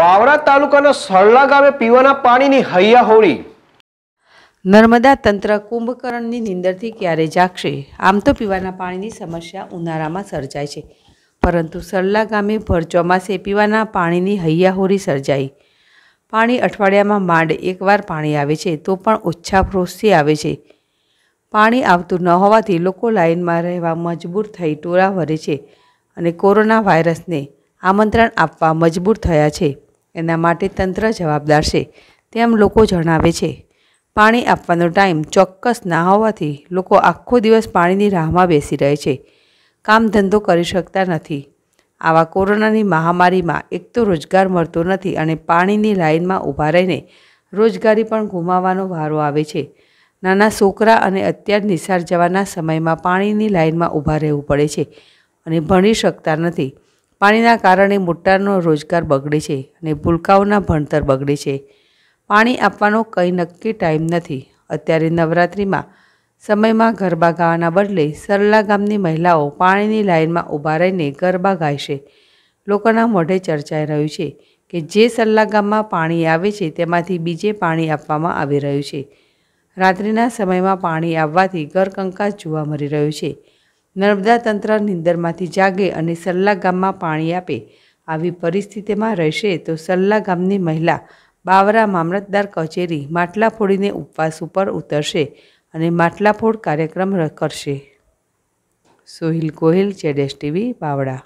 બાવળા તાલુકાના સરલા ગામે પીવાના પાણીની હૈયા હોળી નર્મદા તંત્ર કુંભકરણની નિંદરથી ક્યારે જાગશે આમ તો પીવાના પાણીની સમસ્યા ઉનાળામાં સર્જાય છે પરંતુ સરલા ગામે ભર ચોમાસે પીવાના પાણીની હૈયાહોરી સર્જાઈ પાણી અઠવાડિયામાં માંડ એકવાર પાણી આવે છે તો પણ ઓછા ફ્રોસથી આવે છે પાણી આવતું ન હોવાથી લોકો લાઇનમાં રહેવા મજબૂર થઈ ટોળા ભરે છે અને કોરોના વાયરસને આમંત્રણ આપવા મજબૂર થયા છે એના માટે તંત્ર જવાબદાર છે તેમ લોકો જણાવે છે પાણી આપવાનો ટાઈમ ચોક્કસ ના હોવાથી લોકો આખો દિવસ પાણીની રાહમાં બેસી રહે છે કામ ધંધો કરી શકતા નથી આવા કોરોનાની મહામારીમાં એક તો રોજગાર મળતો નથી અને પાણીની લાઇનમાં ઊભા રહીને રોજગારી પણ ગુમાવવાનો વારો આવે છે નાના છોકરા અને અત્યાર નિસાર જવાના સમયમાં પાણીની લાઇનમાં ઊભા રહેવું પડે છે અને ભણી શકતા નથી પાણીના કારણે મોટાનો રોજગાર બગડે છે અને ભૂલકાઓના ભણતર બગડે છે પાણી આપવાનો કંઈ નક્કી ટાઈમ નથી અત્યારે નવરાત્રિમાં સમયમાં ગરબા ગાવાના બદલે સરલા ગામની મહિલાઓ પાણીની લાઇનમાં ઊભા રહીને ગરબા ગાય લોકોના મોઢે ચર્ચાઈ રહ્યું છે કે જે સરલા ગામમાં પાણી આવે છે તેમાંથી બીજે પાણી આપવામાં આવી રહ્યું છે રાત્રિના સમયમાં પાણી આવવાથી ઘરકંકાસ જોવા મળી રહ્યું છે નર્મદા તંત્ર નિંદરમાંથી જાગે અને સલ્લા ગામમાં પાણી આપે આવી પરિસ્થિતિમાં રહેશે તો સલ્લા ગામની મહિલા બાવરા મામલતદાર કચેરી માટલા ફોડીને ઉપવાસ ઉપર ઉતરશે અને માટલાફોડ કાર્યક્રમ કરશે સોહિલ ગોહિલ જેડેશ ટીવી બાવળા